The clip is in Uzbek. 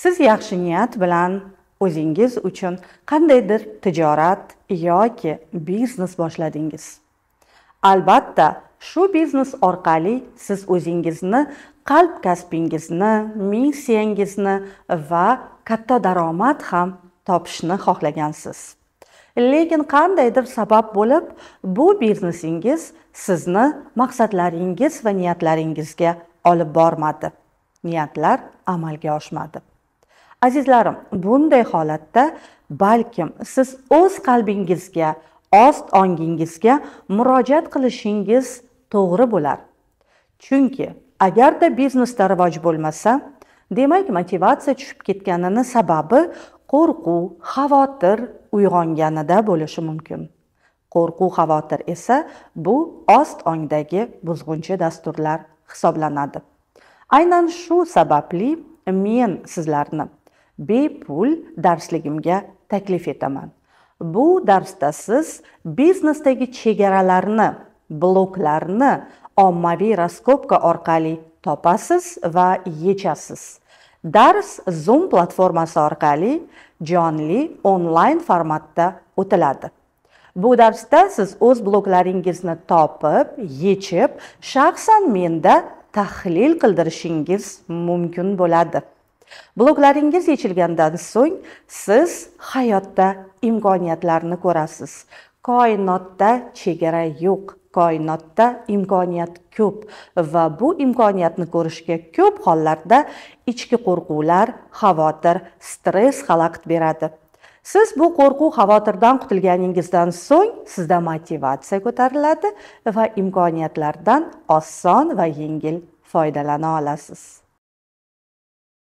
siz yaxshi niyat bilan o'zingiz uchun qandaydir tijorat yoki biznes boshladingiz albatta shu biznes orqali siz o'zingizni qalb kasbingizni missiyangizni va katta daromad ham topishni xohlagansiz lekin qandaydir sabab bo'lib bu biznesingiz sizni maqsadlaringiz va niyatlaringizga olib bormadi niyatlar amalga oshmadi azizlarim bunday holatda balkim siz o'z qalbingizga ost ongingizga murojaat qilishingiz to'g'ri bo'lar chunki agarda biznesda rivoj bo'lmasa demak motivatsiya tushib ketganini sababi qo'rquv xavotir uyg'onganida bo'lishi mumkin qo'rquv xavotir esa bu ost ongdagi buzg'unchi dasturlar hisoblanadi aynan shu sababli men sizlarni bepul darsligimga taklif etaman bu darsda siz biznesdagi chegaralarni bloklarni ommaviy raskopka orqali topasiz va yechasiz dars zoom platformasi orqali jonli onlayn formatda o'tiladi bu darsda siz o'z bloklaringizni topib yechib shaxsan menda tahlil qildirishingiz mumkin bo'ladi bloglaringiz yechilgandan so'ng siz hayotda imkoniyatlarni ko'rasiz koinotda chegara yo'q koinotda imkoniyat ko'p va bu imkoniyatni ko'rishga ko'p hollarda ichki qo'rquvlar xavotir stress xalaqit beradi siz bu qo'rquv xavotirdan qutilganingizdan so'ng sizda motivatsiya ko'tariladi va imkoniyatlardan oson va yengil foydalana olasiz